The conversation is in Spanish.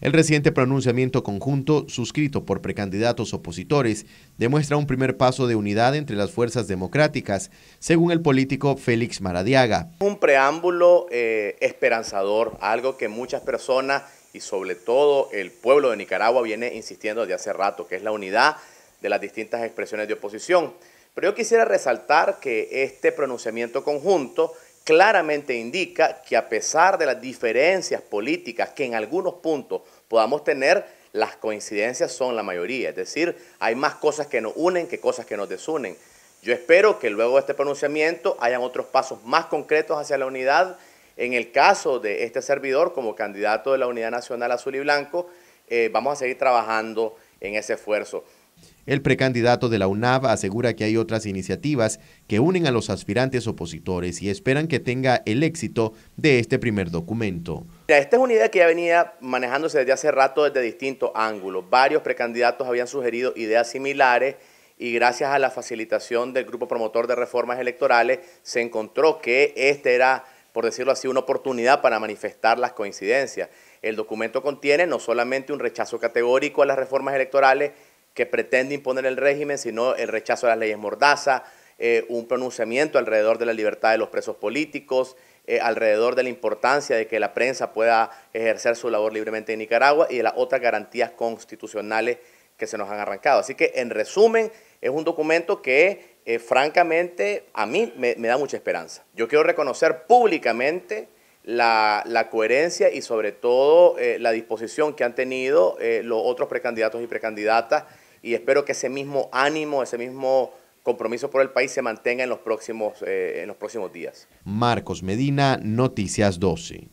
El reciente pronunciamiento conjunto, suscrito por precandidatos opositores, demuestra un primer paso de unidad entre las fuerzas democráticas, según el político Félix Maradiaga. Un preámbulo eh, esperanzador, algo que muchas personas y sobre todo el pueblo de Nicaragua viene insistiendo de hace rato, que es la unidad de las distintas expresiones de oposición. Pero yo quisiera resaltar que este pronunciamiento conjunto claramente indica que a pesar de las diferencias políticas que en algunos puntos podamos tener, las coincidencias son la mayoría. Es decir, hay más cosas que nos unen que cosas que nos desunen. Yo espero que luego de este pronunciamiento hayan otros pasos más concretos hacia la unidad. En el caso de este servidor como candidato de la Unidad Nacional Azul y Blanco, eh, vamos a seguir trabajando en ese esfuerzo. El precandidato de la UNAV asegura que hay otras iniciativas que unen a los aspirantes opositores y esperan que tenga el éxito de este primer documento. Esta es una idea que ya venía manejándose desde hace rato desde distintos ángulos. Varios precandidatos habían sugerido ideas similares y gracias a la facilitación del grupo promotor de reformas electorales se encontró que este era, por decirlo así, una oportunidad para manifestar las coincidencias. El documento contiene no solamente un rechazo categórico a las reformas electorales, que pretende imponer el régimen, sino el rechazo a las leyes mordaza, eh, un pronunciamiento alrededor de la libertad de los presos políticos, eh, alrededor de la importancia de que la prensa pueda ejercer su labor libremente en Nicaragua y de las otras garantías constitucionales que se nos han arrancado. Así que, en resumen, es un documento que, eh, francamente, a mí me da mucha esperanza. Yo quiero reconocer públicamente la, coherencia y sobre todo eh, la disposición que han tenido eh, los otros precandidatos y precandidatas y espero que ese mismo ánimo, ese mismo compromiso por el país se mantenga en los próximos, eh, en los próximos días. Marcos Medina, Noticias 12.